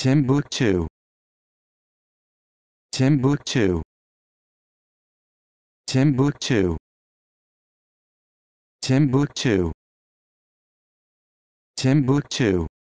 Timbuktu Timbuktu Timbuktu Timbuktu Timbuktu